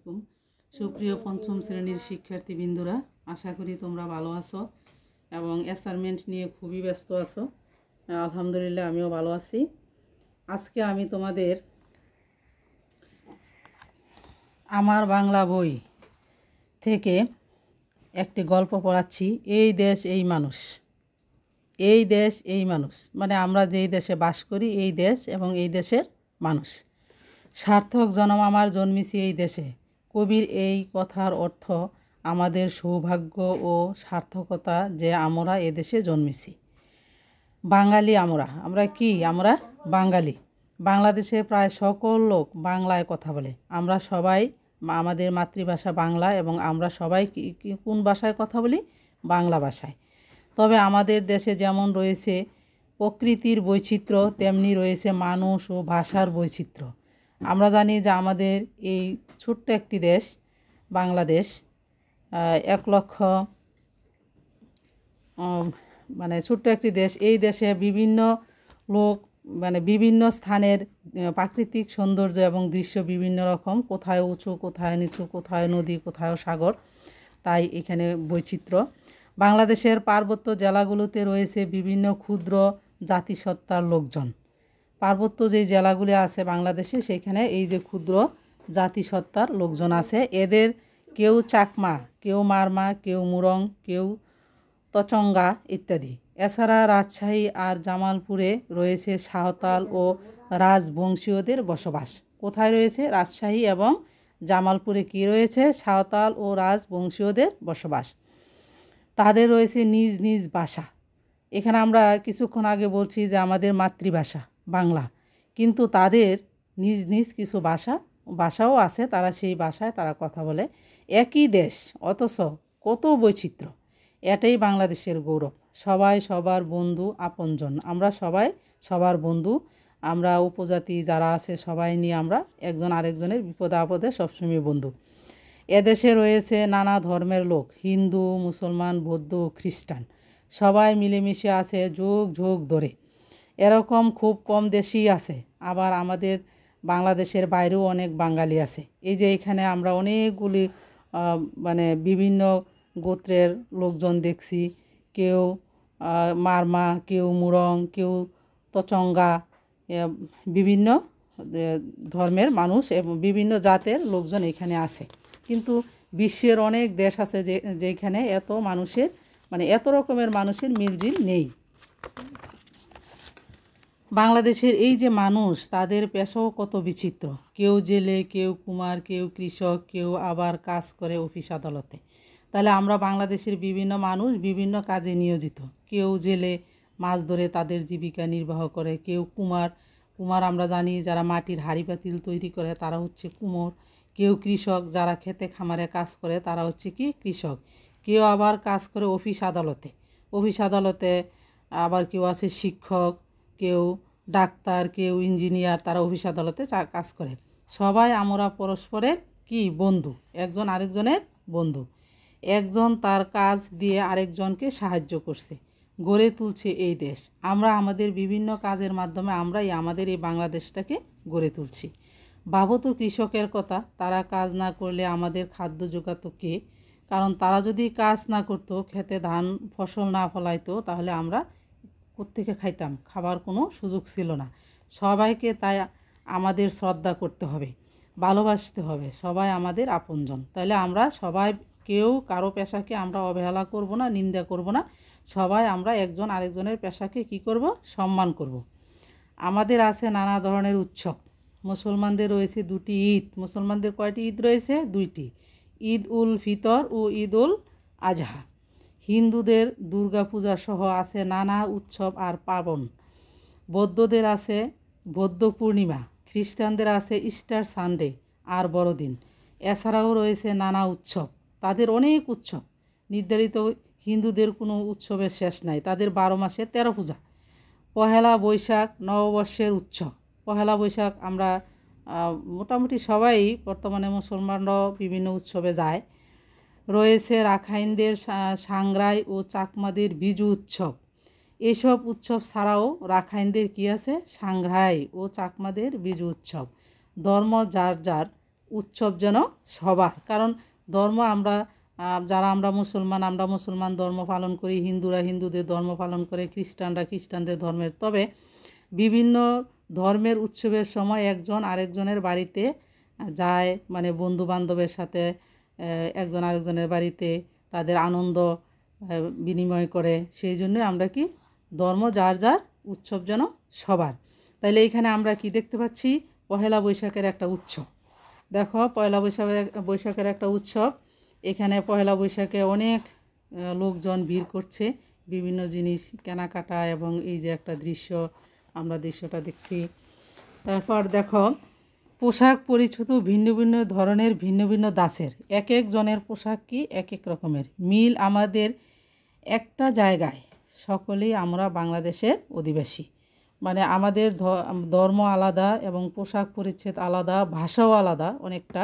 আলাইকুম সুপ্রিয় পঞ্চম শ্রেণীর বিন্দুরা আশা করি তোমরা ভালো আছো এবং অ্যাসাইনমেন্ট নিয়ে খুবই ব্যস্ত আছো আলহামদুলিল্লাহ আমিও ভালো আছি আজকে আমি তোমাদের আমার বাংলা বই থেকে একটি গল্প পড়াচ্ছি এই দেশ এই মানুষ এই দেশ এই মানুষ মানে আমরা যেই দেশে বাস করি এই দেশ এবং এই দেশের মানুষ সার্থক জনম আমার জন্মিছি এই দেশে কবির এই কথার অর্থ আমাদের সৌভাগ্য ও সার্থকতা যে আমরা এদেশে জন্মেছি বাঙালি আমরা আমরা কি আমরা বাঙালি বাংলাদেশে প্রায় সকল লোক বাংলায় কথা বলে আমরা সবাই আমাদের মাতৃভাষা বাংলা এবং আমরা সবাই কোন ভাষায় কথা বলি বাংলা ভাষায় তবে আমাদের দেশে যেমন রয়েছে প্রকৃতির বৈচিত্র্য তেমনি রয়েছে মানুষ ও ভাষার বৈচিত্র্য আমরা জানি যে আমাদের এই ছোট্ট একটি দেশ বাংলাদেশ এক লক্ষ মানে ছোট্ট একটি দেশ এই দেশে বিভিন্ন লোক মানে বিভিন্ন স্থানের প্রাকৃতিক সৌন্দর্য এবং দৃশ্য বিভিন্ন রকম কোথায় উঁচু কোথায় নিচু কোথায় নদী কোথায় সাগর তাই এখানে বৈচিত্র্য বাংলাদেশের পার্বত্য জেলাগুলোতে রয়েছে বিভিন্ন ক্ষুদ্র জাতিসত্তার লোকজন পার্বত্য যে জেলাগুলি আছে বাংলাদেশে সেখানে এই যে ক্ষুদ্র জাতিসত্তার লোকজন আছে এদের কেউ চাকমা কেউ মারমা কেউ মুরং কেউ তচঙ্গা ইত্যাদি এছাড়া রাজশাহী আর জামালপুরে রয়েছে সাঁওতাল ও রাজবংশীয়দের বসবাস কোথায় রয়েছে রাজশাহী এবং জামালপুরে কি রয়েছে সাঁওতাল ও রাজবংশীয়দের বসবাস তাদের রয়েছে নিজ নিজ ভাষা এখানে আমরা কিছুক্ষণ আগে বলছি যে আমাদের মাতৃভাষা বাংলা কিন্তু তাদের নিজ নিজ কিছু ভাষা ভাষাও আছে তারা সেই ভাষায় তারা কথা বলে একই দেশ অথচ কত বৈচিত্র্য এটাই বাংলাদেশের গৌরব সবাই সবার বন্ধু আপনজন আমরা সবাই সবার বন্ধু আমরা উপজাতি যারা আছে সবাই নিয়ে আমরা একজন আরেকজনের বিপদে আপদে সবসময় বন্ধু এদেশে রয়েছে নানা ধর্মের লোক হিন্দু মুসলমান বৌদ্ধ খ্রিস্টান সবাই মিলেমিশে আছে যোগ যোগ ধরে এরকম খুব কম দেশই আছে আবার আমাদের বাংলাদেশের বাইরেও অনেক বাঙালি আছে এই যে এখানে আমরা অনেকগুলি মানে বিভিন্ন গোত্রের লোকজন দেখছি কেউ মারমা কেউ মুরং কেউ তচঙ্গা বিভিন্ন ধর্মের মানুষ এবং বিভিন্ন জাতের লোকজন এখানে আছে কিন্তু বিশ্বের অনেক দেশ আছে যে যেখানে এত মানুষের মানে এত রকমের মানুষের মিলজিল নেই বাংলাদেশের এই যে মানুষ তাদের পেশাও কত বিচিত্র কেউ জেলে কেউ কুমার কেউ কৃষক কেউ আবার কাজ করে অফিস আদালতে তাহলে আমরা বাংলাদেশের বিভিন্ন মানুষ বিভিন্ন কাজে নিয়োজিত কেউ জেলে মাছ ধরে তাদের জীবিকা নির্বাহ করে কেউ কুমার কুমার আমরা জানি যারা মাটির হাড়ি পাতিল তৈরি করে তারা হচ্ছে কুমোর কেউ কৃষক যারা খেতে খামারে কাজ করে তারা হচ্ছে কি কৃষক কেউ আবার কাজ করে অফিস আদালতে অফিস আদালতে আবার কেউ আছে শিক্ষক কেউ ডাক্তার কেউ ইঞ্জিনিয়ার তারা অফিস আদালতে কাজ করে সবাই আমরা পরস্পরের কি বন্ধু একজন আরেকজনের বন্ধু একজন তার কাজ দিয়ে আরেকজনকে সাহায্য করছে গড়ে তুলছে এই দেশ আমরা আমাদের বিভিন্ন কাজের মাধ্যমে আমরাই আমাদের এই বাংলাদেশটাকে গড়ে তুলছি বাবত কৃষকের কথা তারা কাজ না করলে আমাদের খাদ্য যোগাত কে কারণ তারা যদি কাজ না করতো খেতে ধান ফসল না ফলাইতো তাহলে আমরা প্রত্যেকে খাইতাম খাবার কোনো সুযোগ ছিল না সবাইকে তাই আমাদের শ্রদ্ধা করতে হবে ভালোবাসতে হবে সবাই আমাদের আপনজন তাহলে আমরা সবাই কেউ কারো পেশাকে আমরা অবহেলা করব না নিন্দা করব না সবাই আমরা একজন আরেকজনের পেশাকে কি করব সম্মান করব। আমাদের আছে নানা ধরনের উৎসব মুসলমানদের রয়েছে দুটি ঈদ মুসলমানদের কয়টি ঈদ রয়েছে দুইটি ঈদ উল ফিতর ও ঈদ উল আজহা হিন্দুদের দুর্গাপূজা সহ আছে নানা উৎসব আর পাবন বৌদ্ধদের আছে বৌদ্ধ পূর্ণিমা খ্রিস্টানদের আছে ইস্টার সানডে আর বড়দিন এছাড়াও রয়েছে নানা উৎসব তাদের অনেক উৎসব নির্ধারিত হিন্দুদের কোনো উৎসবের শেষ নাই তাদের বারো মাসে তেরো পূজা পহেলা বৈশাখ নববর্ষের উৎসব পহেলা বৈশাখ আমরা মোটামুটি সবাই বর্তমানে মুসলমানরাও বিভিন্ন উৎসবে যায় রয়েছে রাখাইনদের সাংরাই ও চাকমাদের বিজু উৎসব এসব উৎসব ছাড়াও রাখাইনদের কী আছে সাংরাই ও চাকমাদের বিজু উৎসব ধর্ম যার যার উৎসব যেন সবার কারণ ধর্ম আমরা যারা আমরা মুসলমান আমরা মুসলমান ধর্ম পালন করি হিন্দুরা হিন্দুদের ধর্ম পালন করে খ্রিস্টানরা খ্রিস্টানদের ধর্মের তবে বিভিন্ন ধর্মের উৎসবের সময় একজন আরেকজনের বাড়িতে যায় মানে বন্ধু বান্ধবের সাথে একজন আরেকজনের বাড়িতে তাদের আনন্দ বিনিময় করে সেই জন্য আমরা কি ধর্ম যার যার উৎসব যেন সবার তাইলে এইখানে আমরা কি দেখতে পাচ্ছি পহেলা বৈশাখের একটা উৎসব দেখো পয়লা বৈশাখের বৈশাখের একটা উৎসব এখানে পহেলা বৈশাখে অনেক লোকজন ভিড় করছে বিভিন্ন জিনিস কেনাকাটা এবং এই যে একটা দৃশ্য আমরা দৃশ্যটা দেখছি তারপর দেখো পোশাক পরিচ্ছদ ভিন্ন ভিন্ন ধরনের ভিন্ন ভিন্ন দাসের এক একজনের পোশাক কি এক এক রকমের মিল আমাদের একটা জায়গায় সকলেই আমরা বাংলাদেশের অধিবাসী মানে আমাদের ধর্ম আলাদা এবং পোশাক পরিচ্ছেদ আলাদা ভাষাও আলাদা অনেকটা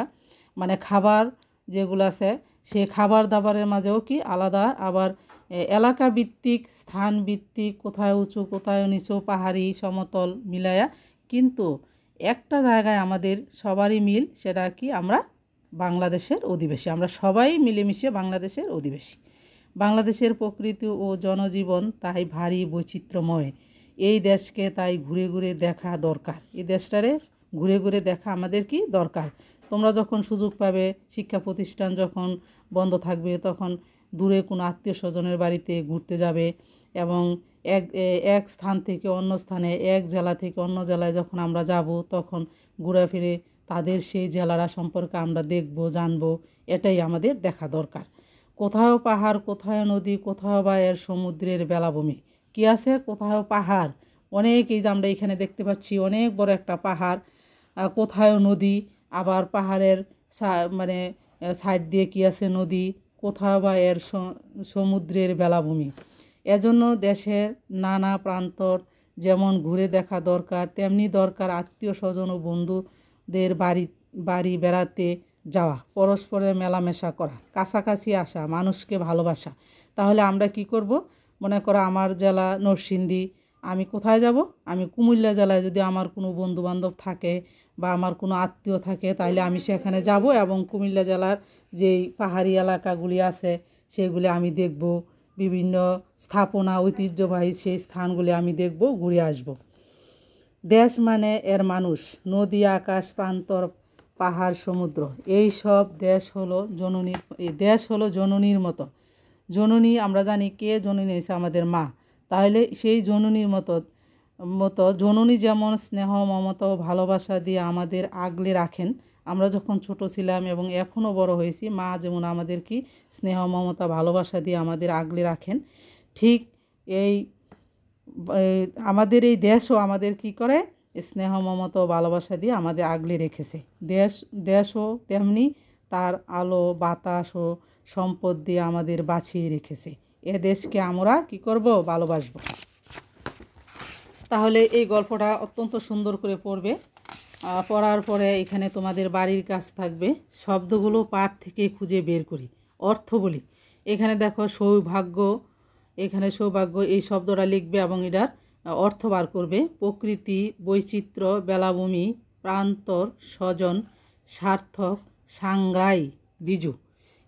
মানে খাবার যেগুলো আছে সে খাবার দাবারের মাঝেও কি আলাদা আবার এলাকা ভিত্তিক স্থান ভিত্তিক কোথায় উঁচু কোথায় নিচু পাহাড়ি সমতল মিলায়া কিন্তু একটা জায়গায় আমাদের সবারই মিল সেটা কি আমরা বাংলাদেশের অধিবাসী আমরা সবাই মিলেমিশে বাংলাদেশের অধিবাসী বাংলাদেশের প্রকৃতি ও জনজীবন তাই ভারী বৈচিত্র্যময় এই দেশকে তাই ঘুরে ঘুরে দেখা দরকার এই দেশটারে ঘুরে ঘুরে দেখা আমাদের কি দরকার তোমরা যখন সুযোগ পাবে শিক্ষা প্রতিষ্ঠান যখন বন্ধ থাকবে তখন দূরে কোনো আত্মীয় স্বজনের বাড়িতে ঘুরতে যাবে এবং এক এক স্থান থেকে অন্য স্থানে এক জেলা থেকে অন্য জেলায় যখন আমরা যাব তখন ফিরে তাদের সেই জেলারা সম্পর্কে আমরা দেখব জানব এটাই আমাদের দেখা দরকার কোথাও পাহাড় কোথাও নদী কোথাও বা এর সমুদ্রের বেলাভূমি কি আছে কোথাও পাহাড় অনেক এই যে আমরা এখানে দেখতে পাচ্ছি অনেক বড় একটা পাহাড় কোথাও নদী আবার পাহাড়ের মানে সাইড দিয়ে কি আছে নদী কোথাও বা এর সমুদ্রের বেলাভূমি এজন্য দেশের নানা প্রান্তর যেমন ঘুরে দেখা দরকার তেমনি দরকার আত্মীয় স্বজন ও বন্ধুদের বাড়ি বাড়ি বেড়াতে যাওয়া পরস্পরের মেলামেশা করা কাছাকাছি আসা মানুষকে ভালোবাসা তাহলে আমরা কি করব মনে করো আমার জেলা নরসিংদী আমি কোথায় যাব আমি কুমিল্লা জেলায় যদি আমার কোনো বন্ধুবান্ধব থাকে বা আমার কোনো আত্মীয় থাকে তাহলে আমি সেখানে যাব এবং কুমিল্লা জেলার যেই পাহাড়ি এলাকাগুলি আছে সেগুলি আমি দেখব বিভিন্ন স্থাপনা ঐতিহ্যবাহী সেই স্থানগুলি আমি দেখব ঘুরে আসব দেশ মানে এর মানুষ নদী আকাশ প্রান্তর পাহাড় সমুদ্র এই সব দেশ হলো জননীর দেশ হলো জননীর মতো জননী আমরা জানি কে জননী হয়েছে আমাদের মা তাহলে সেই জননীর মতো মতো জননী যেমন স্নেহ মমতা ও ভালোবাসা দিয়ে আমাদের আগলে রাখেন আমরা যখন ছোট ছিলাম এবং এখনও বড় হয়েছি মা যেমন আমাদের কি স্নেহ মমতা ভালোবাসা দিয়ে আমাদের আগলে রাখেন ঠিক এই আমাদের এই দেশও আমাদের কি করে স্নেহ মমতা ভালোবাসা দিয়ে আমাদের আগলে রেখেছে দেশ দেশও তেমনি তার আলো বাতাস ও সম্পদ দিয়ে আমাদের বাঁচিয়ে রেখেছে এ দেশকে আমরা কি করব ভালোবাসব তাহলে এই গল্পটা অত্যন্ত সুন্দর করে পড়বে পড়ার পরে এখানে তোমাদের বাড়ির কাজ থাকবে শব্দগুলো পাঠ থেকে খুঁজে বের করি অর্থ বলি এখানে দেখো সৌভাগ্য এখানে সৌভাগ্য এই শব্দটা লিখবে এবং এটার অর্থ বার করবে প্রকৃতি বৈচিত্র্য বেলাভূমি প্রান্তর স্বজন সার্থক সাংগ্রাই বিজু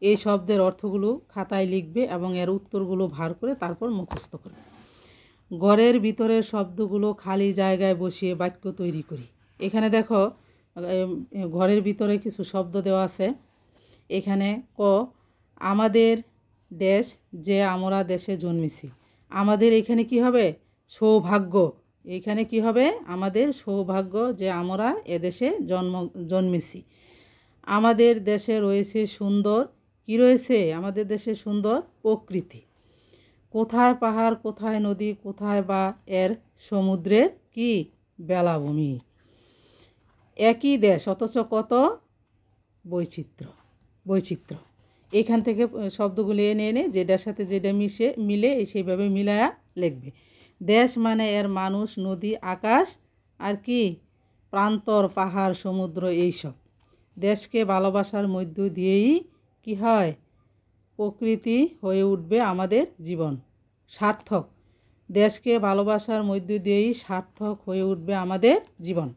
এই শব্দের অর্থগুলো খাতায় লিখবে এবং এর উত্তরগুলো ভার করে তারপর মুখস্থ করবে ঘরের ভিতরের শব্দগুলো খালি জায়গায় বসিয়ে বাক্য তৈরি করি এখানে দেখো ঘরের ভিতরে কিছু শব্দ দেওয়া আছে এখানে ক আমাদের দেশ যে আমরা দেশে জন্মেছি আমাদের এখানে কি হবে সৌভাগ্য এখানে কি হবে আমাদের সৌভাগ্য যে আমরা এদেশে জন্ম জন্মেছি আমাদের দেশে রয়েছে সুন্দর কি রয়েছে আমাদের দেশে সুন্দর প্রকৃতি কোথায় পাহাড় কোথায় নদী কোথায় বা এর সমুদ্রের কি বেলাভূমি একই দেশ অথচ কত বৈচিত্র্য বৈচিত্র্য এখান থেকে শব্দগুলি এনে এনে যেটার সাথে যেটা মিশে মিলে সেইভাবে মিলায়া লিখবে দেশ মানে এর মানুষ নদী আকাশ আর কি প্রান্তর পাহাড় সমুদ্র এইসব দেশকে ভালোবাসার মধ্য দিয়েই কি হয় প্রকৃতি হয়ে উঠবে আমাদের জীবন সার্থক দেশকে ভালোবাসার মধ্য দিয়েই সার্থক হয়ে উঠবে আমাদের জীবন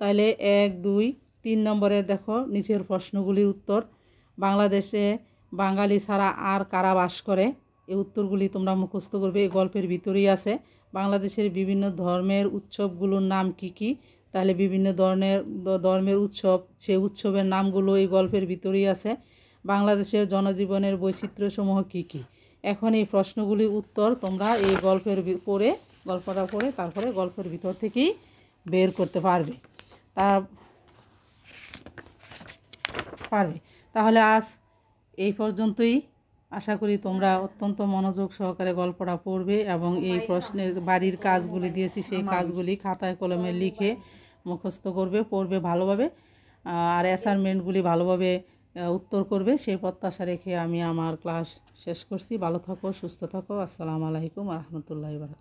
তাহলে এক দুই তিন নম্বরের দেখো নিচের প্রশ্নগুলির উত্তর বাংলাদেশে বাঙালি ছাড়া আর কারা বাস করে এই উত্তরগুলি তোমরা মুখস্থ করবে এই গল্পের ভিতরেই আছে বাংলাদেশের বিভিন্ন ধর্মের উৎসবগুলোর নাম কি কি তাহলে বিভিন্ন ধরনের ধর্মের উৎসব সেই উৎসবের নামগুলো এই গল্পের ভিতরেই আছে বাংলাদেশের জনজীবনের বৈচিত্র্যসমূহ কি কি এখন এই প্রশ্নগুলির উত্তর তোমরা এই গল্পের পড়ে গল্পটা পড়ে তারপরে গল্পের ভিতর থেকেই বের করতে পারবে পারবে তাহলে আজ এই পর্যন্তই আশা করি তোমরা অত্যন্ত মনোযোগ সহকারে গল্পটা পড়বে এবং এই প্রশ্নের বাড়ির কাজগুলি দিয়েছি সেই কাজগুলি খাতায় কলমে লিখে মুখস্থ করবে পড়বে ভালোভাবে আর অ্যাসাইনমেন্টগুলি ভালোভাবে উত্তর করবে সেই প্রত্যাশা রেখে আমি আমার ক্লাস শেষ করছি ভালো থাকো সুস্থ থাকো আসসালামু আলাইকুম রহমতুল্লাহ বারক